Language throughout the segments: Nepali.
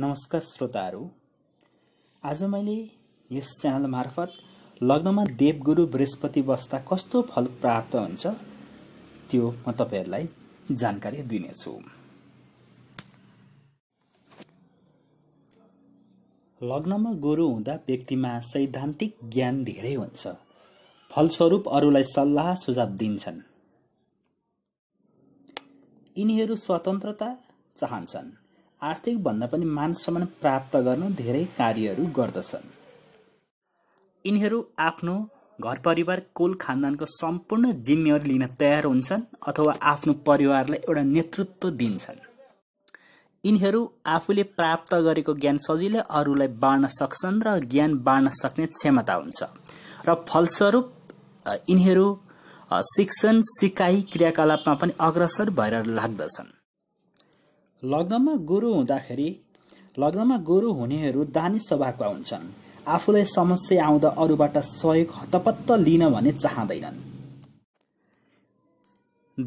नमस्कार श्रोताहरू आज मैले यस च्यानल मार्फत लग्नमा देवगुरु बृहस्पति बस्दा कस्तो फल प्राप्त हुन्छ त्यो म तपाईँहरूलाई जानकारी दिनेछु लग्नमा गुरु हुँदा व्यक्तिमा सैद्धान्तिक ज्ञान धेरै हुन्छ फलस्वरूप अरूलाई सल्लाह सुझाव दिन्छन् यिनीहरू स्वतन्त्रता चाहन्छन् आर्थिक भन्दा पनि मान सम्मान प्राप्त गर्न धेरै कार्यहरू गर्दछन् यिनीहरू आफ्नो घर परिवार कुल खानदानको सम्पूर्ण जिम्मेवारी लिन तयार हुन्छन् अथवा आफ्नो परिवारलाई एउटा नेतृत्व दिन्छन् यिनीहरू आफूले प्राप्त गरेको ज्ञान सजिलै अरूलाई बाँड्न सक्छन् र ज्ञान बाँड्न सक्ने क्षमता हुन्छ र फलस्वरूप यिनीहरू शिक्षण सिकाइ क्रियाकलापमा पनि अग्रसर भएर लाग्दछन् लग्नमा गुरु हुँदाखेरि लग्नमा गुरु हुनेहरू दानी स्वभावका हुन्छन् आफूलाई समस्या आउँदा अरूबाट सहयोग हतपत्त लिन भने चाहँदैनन्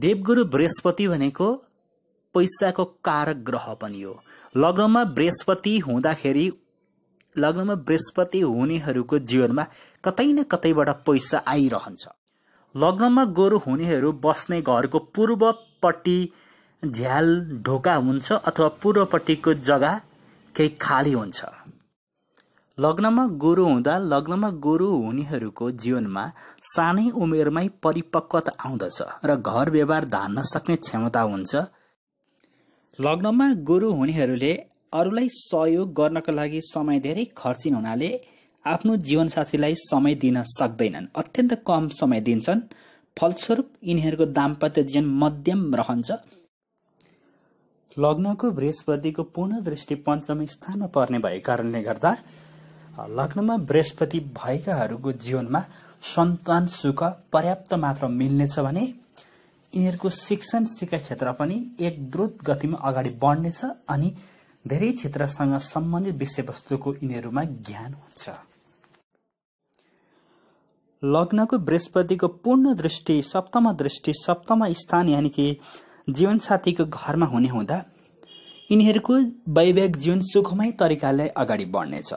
देवगुरु बृहस्पति भनेको पैसाको कारक ग्रह पनि हो लग्नमा बृहस्पति हुँदाखेरि लग्नमा बृहस्पति हुनेहरूको जीवनमा कतै न कतैबाट पैसा आइरहन्छ लग्नमा गोरु हुनेहरू बस्ने घरको पूर्वपट्टि झ्याल ढोका हुन्छ अथवा पूर्वपट्टिको जग्गा केही खाली हुन्छ लग्नमा गोरु हुँदा लग्नमा गोरु हुनेहरूको जीवनमा सानै उमेरमै परिपक्वता आउँदछ र घर व्यवहार धान्न सक्ने क्षमता हुन्छ लग्नमा गोरु हुनेहरूले अरूलाई सहयोग गर्नको लागि समय धेरै खर्चिन हुनाले आफ्नो जीवनसाथीलाई समय दिन सक्दैनन् अत्यन्त कम समय दिन्छन् फलस्वरूप यिनीहरूको दाम्पत्य जीवन मध्यम रहन्छ लग्नको बृहस्पतिको पूर्ण दृष्टि पञ्चमी स्थानमा पर्ने भएको कारणले गर्दा लग्नमा बृहस्पति भएकाहरूको जीवनमा सन्तान सुख पर्याप्त मात्रा मिल्नेछ भने यिनीहरूको शिक्षण सिकाइ क्षेत्र पनि एक द्रुत गतिमा अगाडि बढ्नेछ अनि धेरै क्षेत्रसँग सम्बन्धित विषयवस्तुको यिनीहरूमा ज्ञान हुन्छ लग्नको बृहस्पतिको पूर्ण दृष्टि सप्तम दृष्टि सप्तम स्थान यानि कि जीवनसाथीको घरमा हुने हुँदा यिनीहरूको वैवाहिक जीवन सुखमय तरिकाले अगाडि बढ्नेछ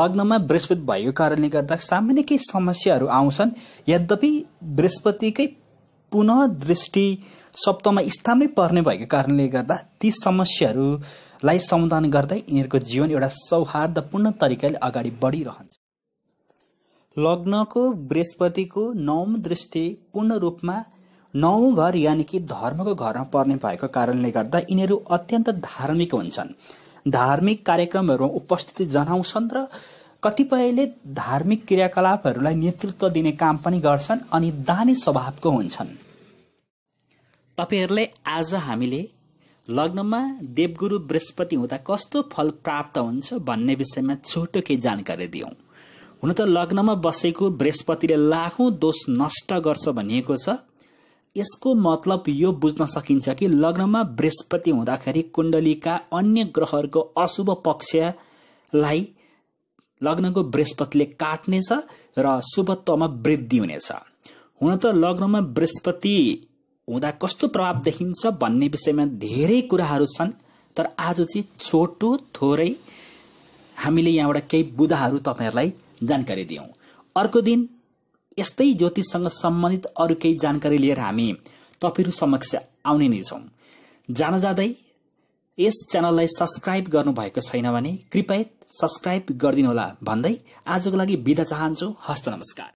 लग्नमा बृहस्पति भएको कारणले गर्दा सामान्य केही समस्याहरू आउँछन् यद्यपि बृहस्पतिकै पुनः दृष्टि सप्तमा स्थानमै पर्ने भएको कारणले गर्दा ती समस्याहरूलाई समाधान गर्दै यिनीहरूको जीवन एउटा सौहार्दपूर्ण तरिकाले अगाडि बढिरहन्छ लग्नको बृहस्पतिको नवम दृष्टि पूर्ण रूपमा नौ घर यानि कि धर्मको घरमा पर्ने भएको कारणले गर्दा यिनीहरू अत्यन्त धार्मिक हुन्छन् धार्मिक कार्यक्रमहरूमा उपस्थिति जनाउँछन् र कतिपयले धार्मिक क्रियाकलापहरूलाई नेतृत्व दिने काम पनि गर्छन् अनि दानी स्वभावको हुन्छन् तपाईँहरूले आज हामीले लग्नमा देवगुरु बृहस्पति हुँदा कस्तो फल प्राप्त हुन्छ भन्ने विषयमा छोटो केही जानकारी दियौँ हुन त लग्नमा बसेको बृहस्पतिले लाखौँ दोष नष्ट गर्छ भनिएको छ यसको मतलब यो बुझ्न सकिन्छ कि लग्नमा बृहस्पति हुँदाखेरि कुण्डलीका अन्य ग्रहहरूको अशुभ पक्षलाई लग्नको बृहस्पतिले काट्नेछ र शुभत्वमा वृद्धि हुनेछ हुन त लग्नमा बृहस्पति हुँदा कस्तो प्रभाव देखिन्छ भन्ने विषयमा धेरै कुराहरू छन् तर आज चाहिँ छोटो थोरै हामीले यहाँबाट केही बुदाहरू तपाईँहरूलाई जानकारी दियौँ अर्को दिन यस्तै ज्योतिषसँग सम्बन्धित अरू केही जानकारी लिएर हामी तपाईँहरू समक्ष आउने नै छौँ जान जाँदै यस च्यानललाई सब्सक्राइब गर्नुभएको छैन भने कृपया सब्सक्राइब गरिदिनुहोला भन्दै आजको लागि बिदा चाहन्छु हस्त नमस्कार